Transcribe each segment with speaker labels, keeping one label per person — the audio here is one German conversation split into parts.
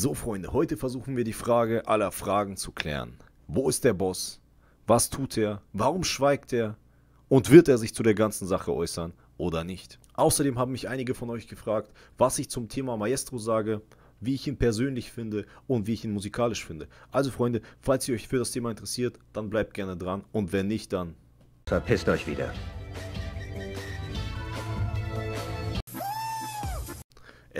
Speaker 1: So Freunde, heute versuchen wir die Frage aller Fragen zu klären. Wo ist der Boss? Was tut er? Warum schweigt er? Und wird er sich zu der ganzen Sache äußern oder nicht? Außerdem haben mich einige von euch gefragt, was ich zum Thema Maestro sage, wie ich ihn persönlich finde und wie ich ihn musikalisch finde. Also Freunde, falls ihr euch für das Thema interessiert, dann bleibt gerne dran und wenn nicht, dann... Verpisst euch wieder.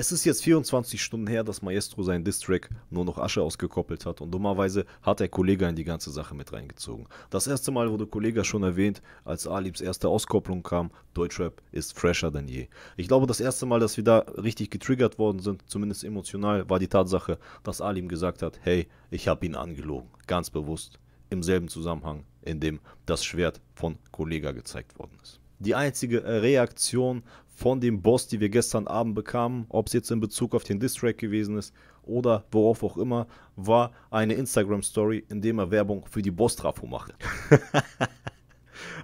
Speaker 1: Es ist jetzt 24 Stunden her, dass Maestro seinen Distrack nur noch Asche ausgekoppelt hat und dummerweise hat der Kollege in die ganze Sache mit reingezogen. Das erste Mal wurde Kollege schon erwähnt, als Alibs erste Auskopplung kam, Deutschrap ist fresher denn je. Ich glaube, das erste Mal, dass wir da richtig getriggert worden sind, zumindest emotional, war die Tatsache, dass Alim gesagt hat, hey, ich habe ihn angelogen, ganz bewusst, im selben Zusammenhang, in dem das Schwert von Kollega gezeigt worden ist die einzige äh, Reaktion von dem Boss, die wir gestern Abend bekamen, ob es jetzt in Bezug auf den Distrack gewesen ist oder worauf auch immer, war eine Instagram-Story, in dem er Werbung für die Boss-Trafo macht.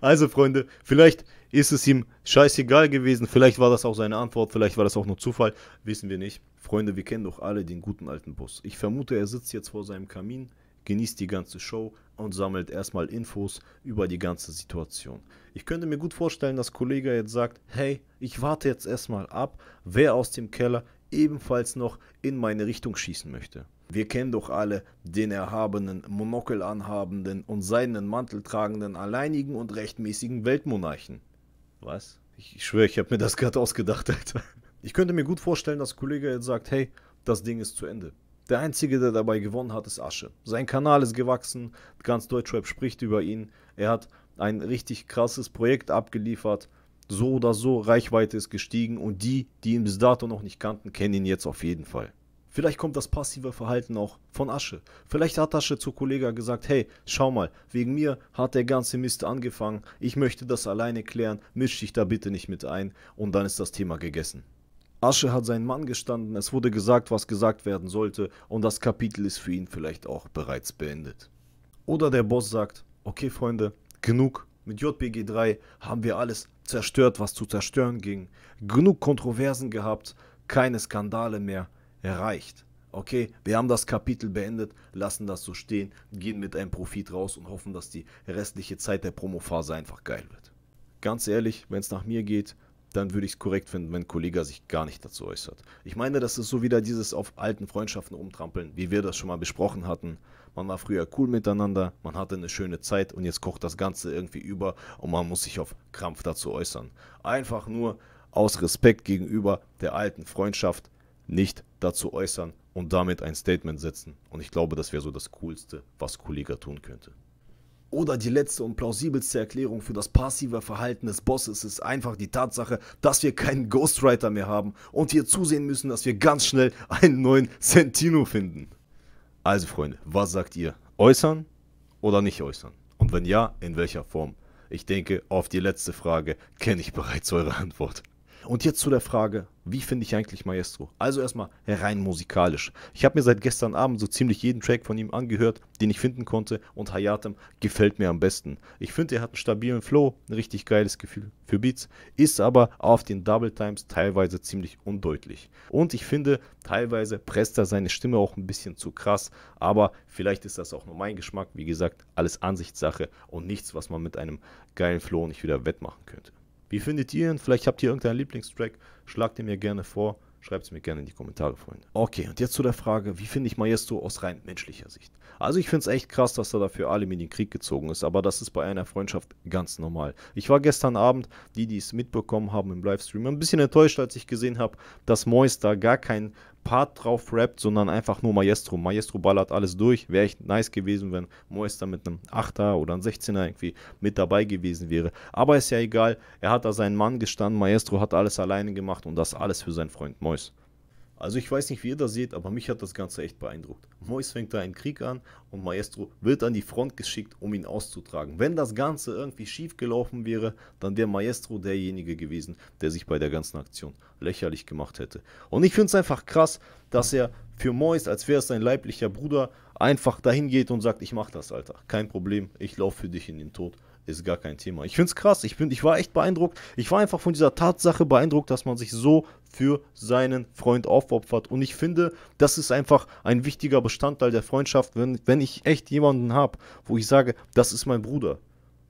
Speaker 1: also, Freunde, vielleicht ist es ihm scheißegal gewesen, vielleicht war das auch seine Antwort, vielleicht war das auch nur Zufall, wissen wir nicht. Freunde, wir kennen doch alle den guten alten Boss. Ich vermute, er sitzt jetzt vor seinem Kamin, genießt die ganze Show und sammelt erstmal Infos über die ganze Situation. Ich könnte mir gut vorstellen, dass Kollege jetzt sagt, hey, ich warte jetzt erstmal ab, wer aus dem Keller ebenfalls noch in meine Richtung schießen möchte. Wir kennen doch alle den erhabenen, Monokel anhabenden und seidenen Mantel tragenden, alleinigen und rechtmäßigen Weltmonarchen. Was? Ich schwöre, ich habe mir das gerade ausgedacht, Alter. Ich könnte mir gut vorstellen, dass Kollege jetzt sagt, hey, das Ding ist zu Ende. Der Einzige, der dabei gewonnen hat, ist Asche. Sein Kanal ist gewachsen, ganz Deutschrap spricht über ihn. Er hat ein richtig krasses Projekt abgeliefert. So oder so, Reichweite ist gestiegen und die, die ihn bis dato noch nicht kannten, kennen ihn jetzt auf jeden Fall. Vielleicht kommt das passive Verhalten auch von Asche. Vielleicht hat Asche zu Kollega gesagt, hey, schau mal, wegen mir hat der ganze Mist angefangen, ich möchte das alleine klären, misch dich da bitte nicht mit ein und dann ist das Thema gegessen. Asche hat seinen Mann gestanden, es wurde gesagt, was gesagt werden sollte und das Kapitel ist für ihn vielleicht auch bereits beendet. Oder der Boss sagt, okay Freunde, genug, mit JPG3 haben wir alles zerstört, was zu zerstören ging, genug Kontroversen gehabt, keine Skandale mehr, erreicht. Okay, wir haben das Kapitel beendet, lassen das so stehen, gehen mit einem Profit raus und hoffen, dass die restliche Zeit der Promophase einfach geil wird. Ganz ehrlich, wenn es nach mir geht, dann würde ich es korrekt finden, wenn ein Kollege sich gar nicht dazu äußert. Ich meine, das ist so wieder dieses auf alten Freundschaften umtrampeln, wie wir das schon mal besprochen hatten. Man war früher cool miteinander, man hatte eine schöne Zeit und jetzt kocht das Ganze irgendwie über und man muss sich auf Krampf dazu äußern. Einfach nur aus Respekt gegenüber der alten Freundschaft nicht dazu äußern und damit ein Statement setzen. Und ich glaube, das wäre so das Coolste, was Kollege tun könnte. Oder die letzte und plausibelste Erklärung für das passive Verhalten des Bosses ist einfach die Tatsache, dass wir keinen Ghostwriter mehr haben und wir zusehen müssen, dass wir ganz schnell einen neuen Sentino finden. Also Freunde, was sagt ihr? Äußern oder nicht äußern? Und wenn ja, in welcher Form? Ich denke, auf die letzte Frage kenne ich bereits eure Antwort. Und jetzt zu der Frage, wie finde ich eigentlich Maestro? Also erstmal rein musikalisch. Ich habe mir seit gestern Abend so ziemlich jeden Track von ihm angehört, den ich finden konnte und Hayatem gefällt mir am besten. Ich finde, er hat einen stabilen Flow, ein richtig geiles Gefühl für Beats, ist aber auf den Double Times teilweise ziemlich undeutlich. Und ich finde, teilweise presst er seine Stimme auch ein bisschen zu krass, aber vielleicht ist das auch nur mein Geschmack. Wie gesagt, alles Ansichtssache und nichts, was man mit einem geilen Flow nicht wieder wettmachen könnte. Wie findet ihr ihn? Vielleicht habt ihr irgendeinen Lieblingstrack. Schlagt ihn mir gerne vor. Schreibt es mir gerne in die Kommentare, Freunde. Okay, und jetzt zu der Frage, wie finde ich Majesto aus rein menschlicher Sicht? Also ich finde es echt krass, dass er dafür Alim in den Krieg gezogen ist, aber das ist bei einer Freundschaft ganz normal. Ich war gestern Abend, die, die es mitbekommen haben im Livestream, ein bisschen enttäuscht, als ich gesehen habe, dass Mois da gar kein Part drauf rappt, sondern einfach nur Maestro. Maestro ballert alles durch. Wäre echt nice gewesen, wenn Moester mit einem 8er oder einem 16er irgendwie mit dabei gewesen wäre. Aber ist ja egal, er hat da seinen Mann gestanden, Maestro hat alles alleine gemacht und das alles für seinen Freund Mois. Also ich weiß nicht, wie ihr das seht, aber mich hat das Ganze echt beeindruckt. Mois fängt da einen Krieg an und Maestro wird an die Front geschickt, um ihn auszutragen. Wenn das Ganze irgendwie schief gelaufen wäre, dann wäre Maestro derjenige gewesen, der sich bei der ganzen Aktion lächerlich gemacht hätte. Und ich finde es einfach krass, dass er für Mois, als wäre es sein leiblicher Bruder, einfach dahin geht und sagt, ich mach das, Alter. Kein Problem, ich laufe für dich in den Tod ist gar kein Thema. Ich finde es krass. Ich, bin, ich war echt beeindruckt. Ich war einfach von dieser Tatsache beeindruckt, dass man sich so für seinen Freund aufopfert. Und ich finde, das ist einfach ein wichtiger Bestandteil der Freundschaft. Wenn, wenn ich echt jemanden habe, wo ich sage, das ist mein Bruder,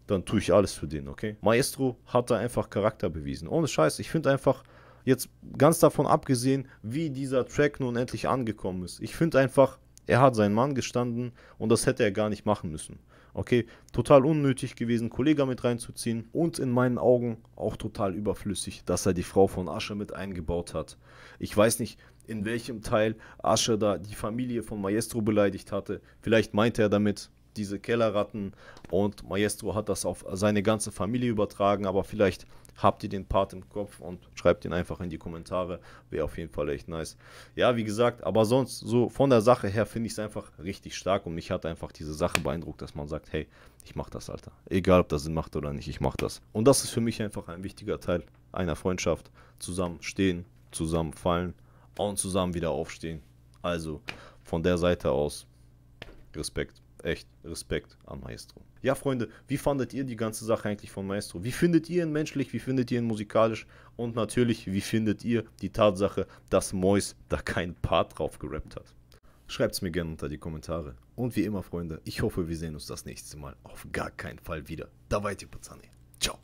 Speaker 1: dann tue ich alles für den, okay? Maestro hat da einfach Charakter bewiesen. Ohne Scheiß. Ich finde einfach, jetzt ganz davon abgesehen, wie dieser Track nun endlich angekommen ist. Ich finde einfach, er hat seinen Mann gestanden und das hätte er gar nicht machen müssen. Okay, total unnötig gewesen, Kollega mit reinzuziehen und in meinen Augen auch total überflüssig, dass er die Frau von Asche mit eingebaut hat. Ich weiß nicht, in welchem Teil Asche da die Familie von Maestro beleidigt hatte. Vielleicht meinte er damit, diese Kellerratten. Und Maestro hat das auf seine ganze Familie übertragen, aber vielleicht habt ihr den Part im Kopf und schreibt ihn einfach in die Kommentare. Wäre auf jeden Fall echt nice. Ja, wie gesagt, aber sonst so von der Sache her finde ich es einfach richtig stark und mich hat einfach diese Sache beeindruckt, dass man sagt, hey, ich mache das, Alter. Egal, ob das Sinn macht oder nicht, ich mache das. Und das ist für mich einfach ein wichtiger Teil einer Freundschaft. Zusammen stehen, zusammen fallen und zusammen wieder aufstehen. Also von der Seite aus Respekt. Echt Respekt an Maestro. Ja, Freunde, wie fandet ihr die ganze Sache eigentlich von Maestro? Wie findet ihr ihn menschlich? Wie findet ihr ihn musikalisch? Und natürlich, wie findet ihr die Tatsache, dass Mois da keinen Part drauf gerappt hat? Schreibt es mir gerne unter die Kommentare. Und wie immer, Freunde, ich hoffe, wir sehen uns das nächste Mal auf gar keinen Fall wieder. Da weit Давайте, пацаны. Ciao.